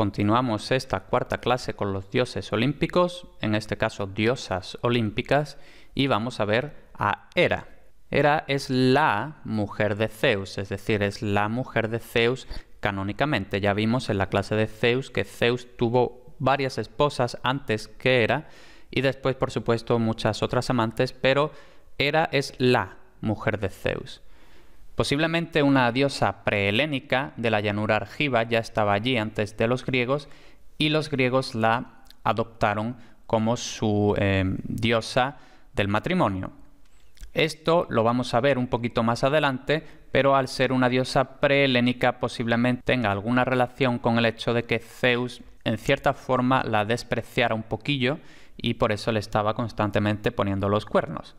Continuamos esta cuarta clase con los dioses olímpicos, en este caso diosas olímpicas, y vamos a ver a Hera. Hera es la mujer de Zeus, es decir, es la mujer de Zeus canónicamente. Ya vimos en la clase de Zeus que Zeus tuvo varias esposas antes que Hera y después, por supuesto, muchas otras amantes, pero Hera es la mujer de Zeus. Posiblemente una diosa prehelénica de la llanura argiva ya estaba allí antes de los griegos y los griegos la adoptaron como su eh, diosa del matrimonio. Esto lo vamos a ver un poquito más adelante, pero al ser una diosa prehelénica posiblemente tenga alguna relación con el hecho de que Zeus en cierta forma la despreciara un poquillo y por eso le estaba constantemente poniendo los cuernos.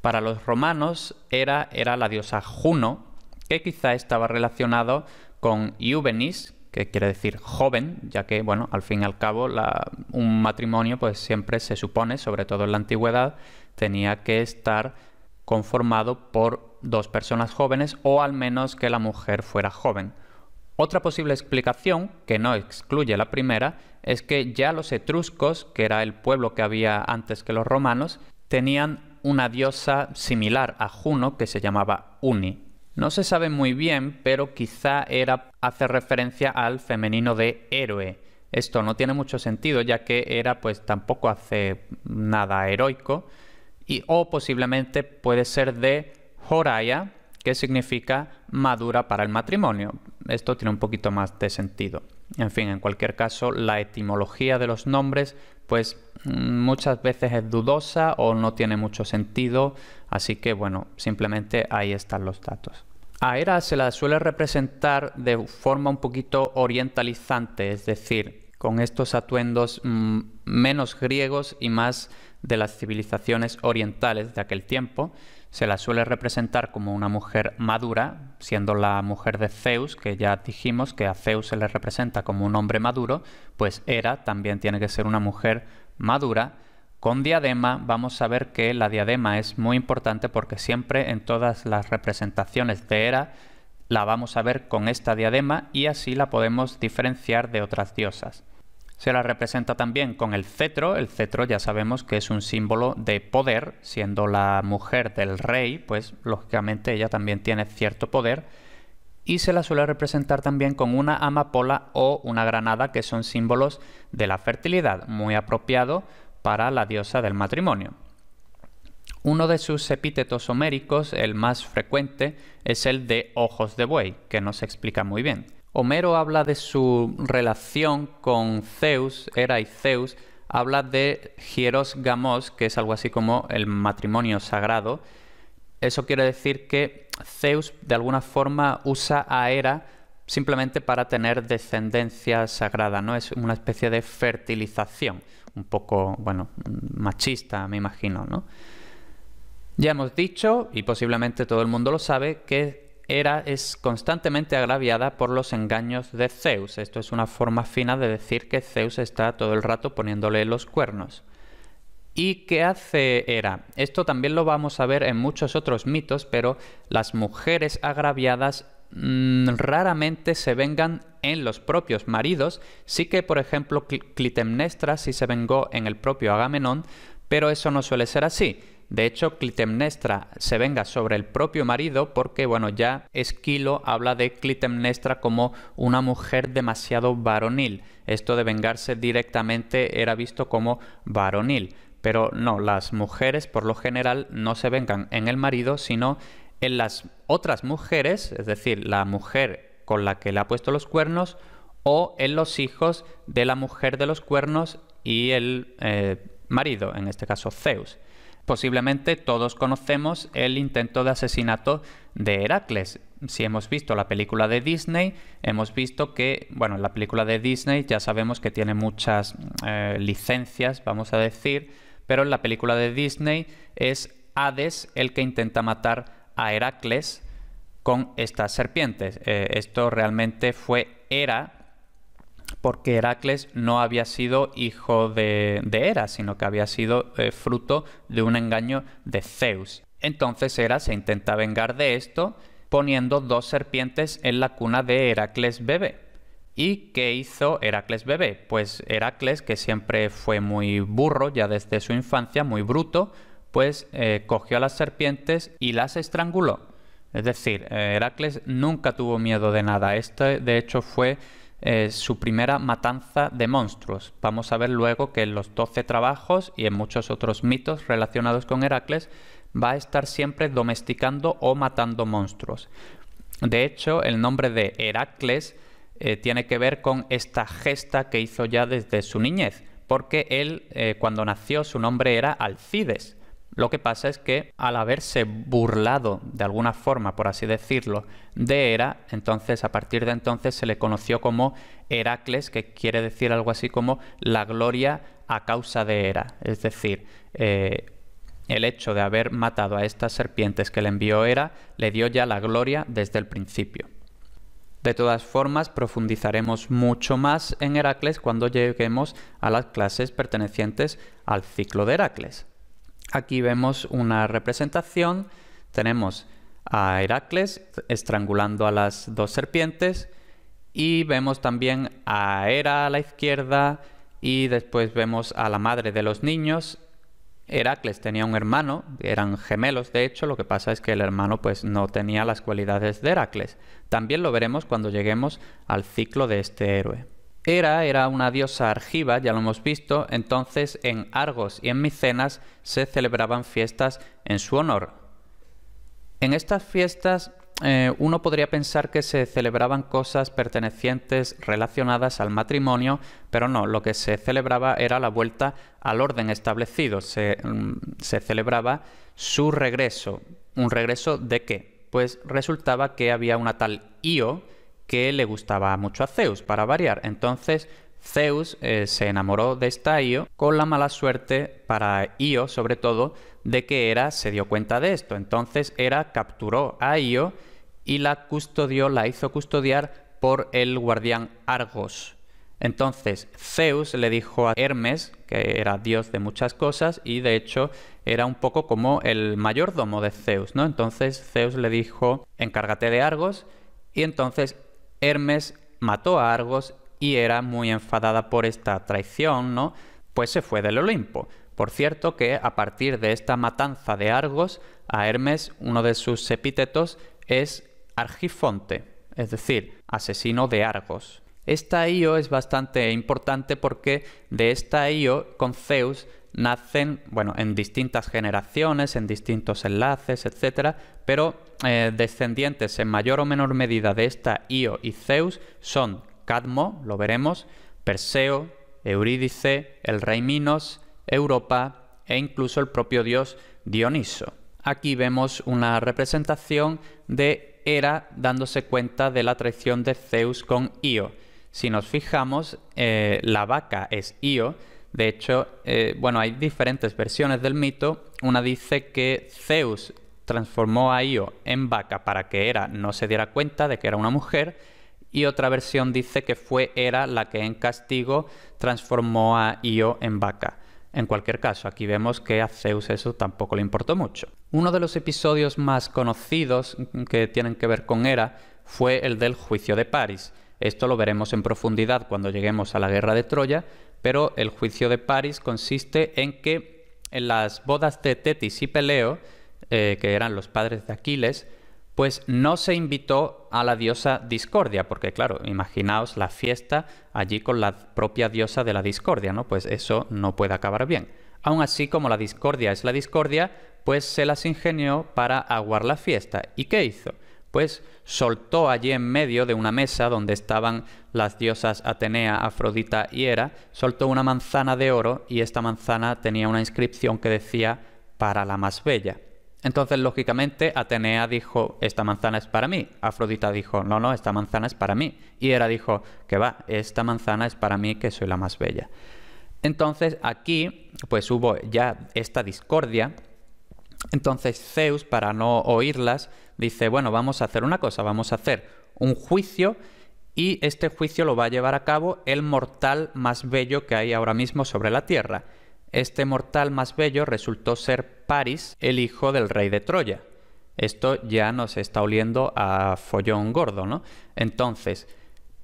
Para los romanos, era era la diosa Juno, que quizá estaba relacionado con Juvenis, que quiere decir joven, ya que, bueno, al fin y al cabo, la, un matrimonio, pues siempre se supone, sobre todo en la antigüedad, tenía que estar conformado por dos personas jóvenes o al menos que la mujer fuera joven. Otra posible explicación, que no excluye la primera, es que ya los etruscos, que era el pueblo que había antes que los romanos, tenían una diosa similar a Juno que se llamaba Uni. No se sabe muy bien, pero quizá era, hace referencia al femenino de héroe. Esto no tiene mucho sentido, ya que era pues tampoco hace nada heroico. Y, o posiblemente puede ser de Horaya, que significa madura para el matrimonio. Esto tiene un poquito más de sentido. En fin, en cualquier caso, la etimología de los nombres pues mm, muchas veces es dudosa o no tiene mucho sentido, así que bueno, simplemente ahí están los datos. A se la suele representar de forma un poquito orientalizante, es decir, con estos atuendos mm, menos griegos y más de las civilizaciones orientales de aquel tiempo, se la suele representar como una mujer madura, siendo la mujer de Zeus, que ya dijimos que a Zeus se le representa como un hombre maduro, pues Hera también tiene que ser una mujer madura. Con diadema vamos a ver que la diadema es muy importante porque siempre en todas las representaciones de Hera la vamos a ver con esta diadema y así la podemos diferenciar de otras diosas. Se la representa también con el cetro. El cetro ya sabemos que es un símbolo de poder, siendo la mujer del rey, pues lógicamente ella también tiene cierto poder. Y se la suele representar también con una amapola o una granada, que son símbolos de la fertilidad, muy apropiado para la diosa del matrimonio. Uno de sus epítetos homéricos, el más frecuente, es el de ojos de buey, que nos explica muy bien. Homero habla de su relación con Zeus, Hera y Zeus, habla de Hieros Gamos, que es algo así como el matrimonio sagrado. Eso quiere decir que Zeus de alguna forma usa a Hera simplemente para tener descendencia sagrada, ¿no? Es una especie de fertilización, un poco, bueno, machista, me imagino, ¿no? Ya hemos dicho, y posiblemente todo el mundo lo sabe, que Hera es constantemente agraviada por los engaños de Zeus. Esto es una forma fina de decir que Zeus está todo el rato poniéndole los cuernos. ¿Y qué hace Hera? Esto también lo vamos a ver en muchos otros mitos, pero las mujeres agraviadas mm, raramente se vengan en los propios maridos. Sí que, por ejemplo, Clitemnestra sí se vengó en el propio Agamenón, pero eso no suele ser así. De hecho, Clitemnestra se venga sobre el propio marido porque, bueno, ya Esquilo habla de Clitemnestra como una mujer demasiado varonil. Esto de vengarse directamente era visto como varonil. Pero no, las mujeres por lo general no se vengan en el marido, sino en las otras mujeres, es decir, la mujer con la que le ha puesto los cuernos, o en los hijos de la mujer de los cuernos y el eh, marido, en este caso Zeus. Posiblemente todos conocemos el intento de asesinato de Heracles. Si hemos visto la película de Disney, hemos visto que, bueno, en la película de Disney ya sabemos que tiene muchas eh, licencias, vamos a decir, pero en la película de Disney es Hades el que intenta matar a Heracles con estas serpientes. Eh, esto realmente fue Era porque Heracles no había sido hijo de, Hera, sino que había sido eh, fruto de un engaño de Zeus. Entonces Hera se intenta vengar de esto poniendo dos serpientes en la cuna de Heracles bebé. ¿Y qué hizo Heracles bebé? Pues Heracles, que siempre fue muy burro ya desde su infancia, muy bruto, pues eh, cogió a las serpientes y las estranguló. Es decir, eh, Heracles nunca tuvo miedo de nada. Esto de hecho, fue eh, su primera matanza de monstruos. Vamos a ver luego que en los Doce Trabajos y en muchos otros mitos relacionados con Heracles va a estar siempre domesticando o matando monstruos. De hecho, el nombre de Heracles eh, tiene que ver con esta gesta que hizo ya desde su niñez, porque él eh, cuando nació su nombre era Alcides lo que pasa es que al haberse burlado de alguna forma, por así decirlo, de Hera, entonces a partir de entonces se le conoció como Heracles, que quiere decir algo así como la gloria a causa de Hera. Es decir, eh, el hecho de haber matado a estas serpientes que le envió Hera le dio ya la gloria desde el principio. De todas formas, profundizaremos mucho más en Heracles cuando lleguemos a las clases pertenecientes al ciclo de Heracles. Aquí vemos una representación, tenemos a Heracles estrangulando a las dos serpientes y vemos también a Hera a la izquierda y después vemos a la madre de los niños. Heracles tenía un hermano, eran gemelos de hecho, lo que pasa es que el hermano pues no tenía las cualidades de Heracles. También lo veremos cuando lleguemos al ciclo de este héroe. Hera era una diosa argiva, ya lo hemos visto, entonces en Argos y en Micenas se celebraban fiestas en su honor. En estas fiestas eh, uno podría pensar que se celebraban cosas pertenecientes relacionadas al matrimonio, pero no, lo que se celebraba era la vuelta al orden establecido, se, mm, se celebraba su regreso. ¿Un regreso de qué? Pues resultaba que había una tal Io, que le gustaba mucho a Zeus, para variar. Entonces Zeus eh, se enamoró de esta Io con la mala suerte para Io, sobre todo, de que Hera se dio cuenta de esto. Entonces Hera capturó a Io y la custodió, la hizo custodiar por el guardián Argos. Entonces Zeus le dijo a Hermes, que era dios de muchas cosas y de hecho era un poco como el mayordomo de Zeus, ¿no? Entonces Zeus le dijo, encárgate de Argos y entonces Hermes mató a Argos y era muy enfadada por esta traición, ¿no? Pues se fue del Olimpo. Por cierto que a partir de esta matanza de Argos, a Hermes uno de sus epítetos es Argifonte, es decir, asesino de Argos. Esta Io es bastante importante porque de esta Io con Zeus nacen, bueno, en distintas generaciones, en distintos enlaces, etcétera, pero eh, descendientes en mayor o menor medida de esta Io y Zeus son Cadmo, lo veremos, Perseo, Eurídice, el rey Minos, Europa e incluso el propio dios Dioniso. Aquí vemos una representación de Hera dándose cuenta de la traición de Zeus con Io. Si nos fijamos, eh, la vaca es Io, de hecho, eh, bueno, hay diferentes versiones del mito. Una dice que Zeus transformó a Io en vaca para que Hera no se diera cuenta de que era una mujer. Y otra versión dice que fue Hera la que en castigo transformó a Io en vaca. En cualquier caso, aquí vemos que a Zeus eso tampoco le importó mucho. Uno de los episodios más conocidos que tienen que ver con Hera fue el del juicio de París. Esto lo veremos en profundidad cuando lleguemos a la guerra de Troya, pero el juicio de París consiste en que en las bodas de Tetis y Peleo, eh, que eran los padres de Aquiles, pues no se invitó a la diosa Discordia, porque claro, imaginaos la fiesta allí con la propia diosa de la discordia, ¿no? Pues eso no puede acabar bien. Aún así, como la discordia es la discordia, pues se las ingenió para aguar la fiesta. ¿Y qué hizo? pues soltó allí en medio de una mesa donde estaban las diosas Atenea, Afrodita y Hera, soltó una manzana de oro y esta manzana tenía una inscripción que decía para la más bella. Entonces, lógicamente, Atenea dijo, esta manzana es para mí. Afrodita dijo, no, no, esta manzana es para mí. Y Hera dijo, que va, esta manzana es para mí, que soy la más bella. Entonces, aquí, pues hubo ya esta discordia entonces Zeus, para no oírlas, dice, bueno, vamos a hacer una cosa, vamos a hacer un juicio y este juicio lo va a llevar a cabo el mortal más bello que hay ahora mismo sobre la Tierra. Este mortal más bello resultó ser Paris, el hijo del rey de Troya. Esto ya nos está oliendo a follón gordo, ¿no? Entonces,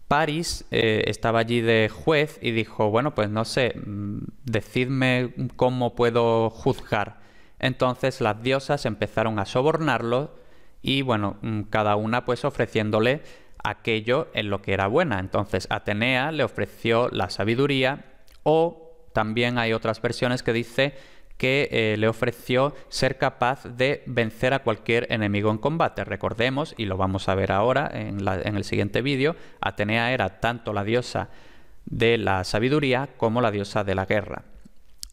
Paris eh, estaba allí de juez y dijo, bueno, pues no sé, mm, decidme cómo puedo juzgar. Entonces las diosas empezaron a sobornarlo y bueno, mm, cada una pues ofreciéndole aquello en lo que era buena. Entonces Atenea le ofreció la sabiduría o también hay otras versiones que dice que eh, le ofreció ser capaz de vencer a cualquier enemigo en combate. Recordemos, y lo vamos a ver ahora en el siguiente vídeo, Atenea era tanto la diosa de la sabiduría como la diosa de la guerra.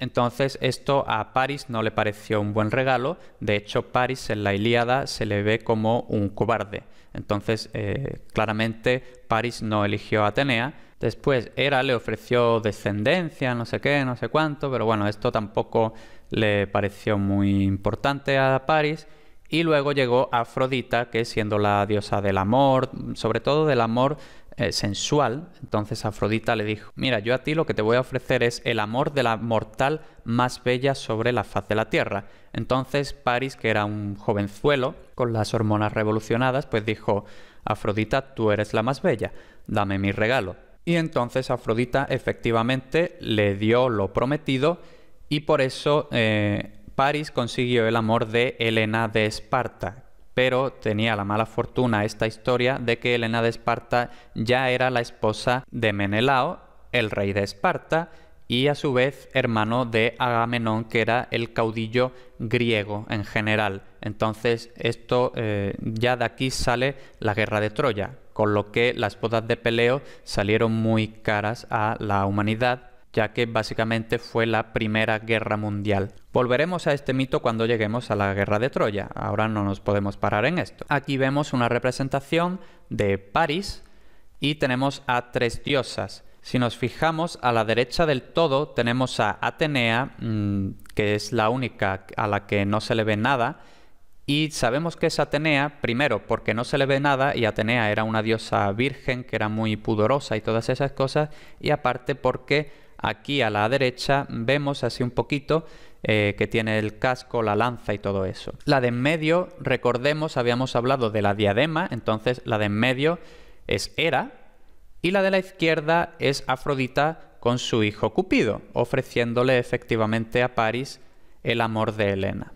Entonces esto a Paris no le pareció un buen regalo, de hecho Paris en la Ilíada se le ve como un cobarde. Entonces eh, claramente Paris no eligió a Atenea. Después Hera le ofreció descendencia, no sé qué, no sé cuánto, pero bueno, esto tampoco le pareció muy importante a Paris. Y luego llegó Afrodita, que siendo la diosa del amor, sobre todo del amor eh, sensual, entonces Afrodita le dijo, mira, yo a ti lo que te voy a ofrecer es el amor de la mortal más bella sobre la faz de la tierra. Entonces Paris, que era un jovenzuelo, con las hormonas revolucionadas, pues dijo, Afrodita, tú eres la más bella, dame mi regalo. Y entonces Afrodita efectivamente le dio lo prometido y por eso París eh, Paris consiguió el amor de Helena de Esparta, pero tenía la mala fortuna esta historia de que Helena de Esparta ya era la esposa de Menelao, el rey de Esparta, y a su vez hermano de Agamenón, que era el caudillo griego en general. Entonces esto eh, ya de aquí sale la guerra de Troya, con lo que las bodas de Peleo salieron muy caras a la humanidad ya que básicamente fue la Primera Guerra Mundial. Volveremos a este mito cuando lleguemos a la Guerra de Troya, ahora no nos podemos parar en esto. Aquí vemos una representación de París y tenemos a tres diosas. Si nos fijamos a la derecha del todo tenemos a Atenea, mm, que es la única a la que no se le ve nada, y sabemos que es Atenea, primero, porque no se le ve nada, y Atenea era una diosa virgen que era muy pudorosa y todas esas cosas, y aparte porque Aquí a la derecha vemos así un poquito eh, que tiene el casco, la lanza y todo eso. La de en medio, recordemos, habíamos hablado de la diadema, entonces la de en medio es Hera y la de la izquierda es Afrodita con su hijo Cupido, ofreciéndole efectivamente a Paris el amor de Helena.